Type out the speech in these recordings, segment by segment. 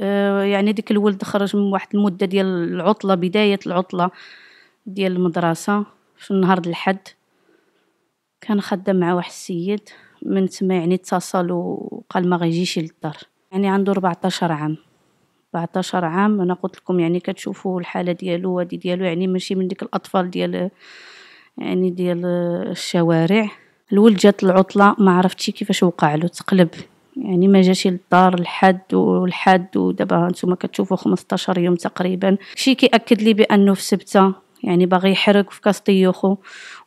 آه، يعني ديك الولد خرج من واحد المده ديال العطله بدايه العطله ديال المدرسه في نهار الحد كان خدام مع واحد السيد من تما يعني اتصل وقال ما غيجيش للدار يعني عنده 14 عام 14 عام انا قلت لكم يعني كتشوفوا الحاله ديالو وادي ديالو يعني ماشي من ديك الاطفال ديال يعني ديال الشوارع الولد جات العطله ما عرفتش كيفاش وقع له تقلب يعني ما جاش للدار الحد والحد ودابا نتوما كتشوفوا 15 يوم تقريبا شي كيأكد لي بانه في سبته يعني باغي يحرق في كاس طيوخو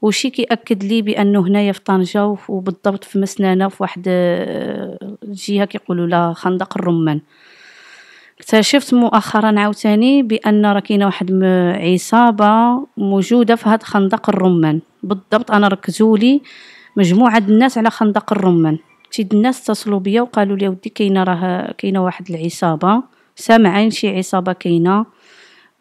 وشي كيأكد لي بانه هنايا في طنجة وبالضبط في مسنانة في واحد الجهة آه، كيقولوا لها خندق الرمان اكتشفت مؤخرا عاوتاني بان راه كاينه واحد عصابه موجوده في هاد خندق الرمان بالضبط انا ركزولي مجموعه الناس على خندق الرمان تيد الناس اتصلوا بيا وقالوا لي ودي كاينه راه كاينه واحد العصابه سامعين شي عصابه كاينه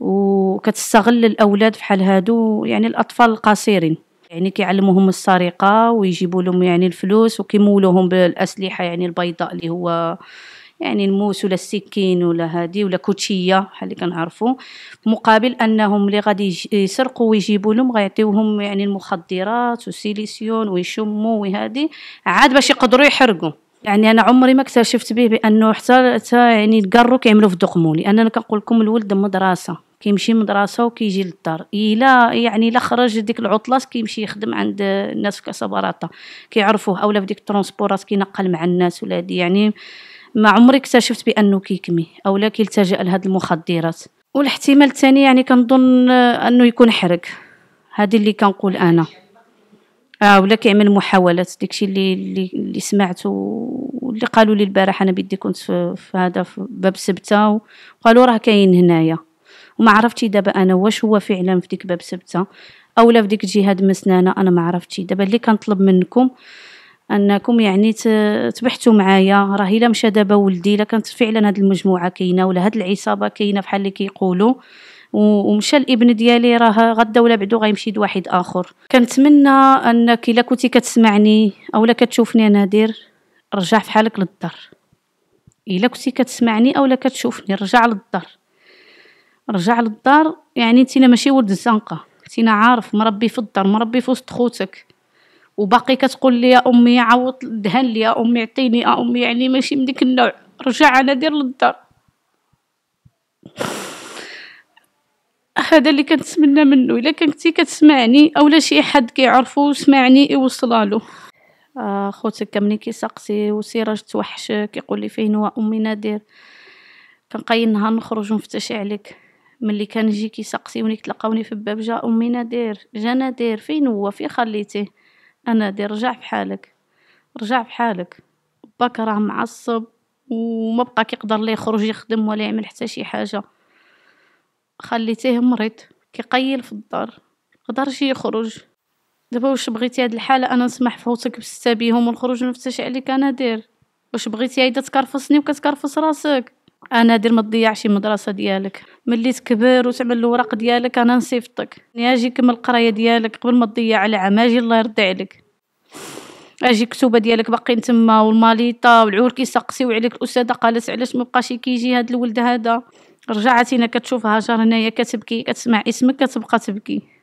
وكتستغل الاولاد فحال هادو يعني الاطفال القصيرين يعني كيعلموهم السرقه ويجيبوا لهم يعني الفلوس وكيمولوهم بالاسلحه يعني البيضاء اللي هو يعني الموس ولا السكين ولا هادي ولا كوتشيه بحال اللي كنعرفوا مقابل انهم اللي غادي يسرقوا ويجيبوا لهم غيعطيوهم يعني المخدرات والسيليسيون ويشموا وهادي عاد باش يقدروا يحرقوا يعني انا عمري ما اكتشفت به بانه حتى يعني الكارو كيعملوا في دقمو لان انا كنقول لكم الولد مدرسه كيمشي مدرسه وكيجي للدار الا يعني الا خرج ديك العطلات كيمشي يخدم عند الناس في كاسا براطه كيعرفوه اولا في ديك الترونسبورات كينقل مع الناس ولا يعني ما عمري اكتشفت بانه كيكمي او لا كيلتجا لهاد المخدرات والاحتمال الثاني يعني كنظن انه يكون حرق هذه اللي كنقول انا اه ولا كيعمل محاولات داكشي اللي اللي, سمعت واللي قالوا لي البارح انا بدي كنت في, في هذا في باب سبته وقالوا راه كاين هنايا وما عرفتي دابا انا واش هو فعلا في ديك باب سبته اولا في ديك جهاد مسنانه انا ما عرفتش دابا اللي كنطلب منكم آه انكم يعني تبحثوا معايا راه الا مشى دابا ولدي الا كانت فعلا هاد المجموعه كاينه ولا هاد العصابه كاينه بحال اللي كيقولوا ومشى الابن ديالي راه غدا ولا بعدو غيمشي لواحد اخر كنتمنى انك الا كنتي كتسمعني اولا كتشوفني انا دير رجع في حالك للدار الا كنتي كتسمعني اولا كتشوفني رجع للدار رجع للدار يعني انت ماشي ولد الزنقه انت عارف مربي في الدار مربي في وسط خوتك وباقي كتقول لي يا امي عوض دهن لي يا امي عطيني يا امي يعني ماشي من ديك النوع رجع انا دير للدار هذا اللي كنتمنى منه الا كنتي كتسمعني اولا شي حد كيعرفو سمعني يوصل له آه، خوتك ملي كيسقسي وسراج توحش يقول لي فين هو امي نادر كنقاي نهار نخرج ونفتش عليك ملي كنجي كيسقسيوني تلقاوني في الباب جا امي نادر جا نادر فين هو فين خليتيه أنا دي رجع في حالك رجع في حالك باك راه معصب وما بقى كيقدر لا يخرج يخدم ولا يعمل حتى شي حاجه خليتيه مريض كيقيل في الدار مقدرش يخرج دابا واش بغيتي هاد الحاله انا نسمح فوتك بستابيهم ونخرج نفتش عليك انا دير واش بغيتي هيدا تكرفصني وكتكرفص راسك انا دير ما تضيعش المدرسه ديالك ملي تكبر وتعمل الوراق ديالك انا نصيفطك اجي كمل القرايه ديالك قبل ما تضيع العام اجي الله يرضي عليك اجي كتوبه ديالك باقيين تما والماليطه والعور كيسقسيو عليك الاستاذه قالت علاش ما بقاش كيجي هاد الولد هذا رجعتينا كتشوفها جار هنايا كتبكي كتسمع اسمك كتبقى تبكي